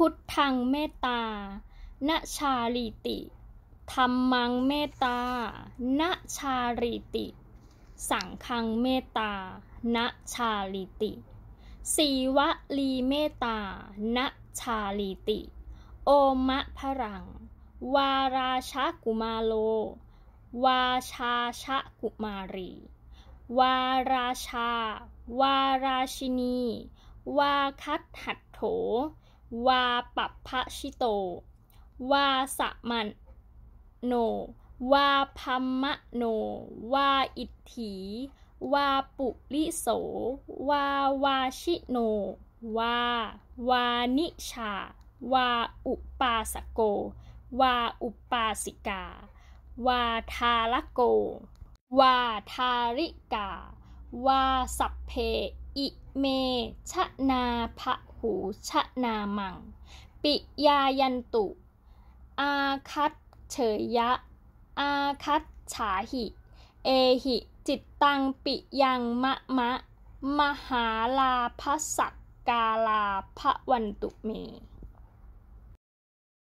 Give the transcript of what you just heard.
พุทธังเมตตา ณชาลีติ ธรรมังเมตตาณชาลีติ สังฆังเมตตา ณชาลีติ สีวลีเมตตาณชาลีติ โอมะพรัง วาราชากุมาโล วาชาชะกุมารี วาราชา วาราชินี วาคัตหัตโถวาปัพะชิโต วาสมันโน วาพัมมะโน วาอิทถี วาปุริโส วาวาชิโน วาวานิชา วาอุปาสโก วาอุปาสิกา วาทาลโก วาทาริกา วาสัพเพอิเม ชนาภะูชะนามัง ปิยายันตุ อาคัตเฉยยะ อาคัตฉาหิ เอหิจิตตังปิยังมะมะ มหาลาภสักกาลาพระวันตุเม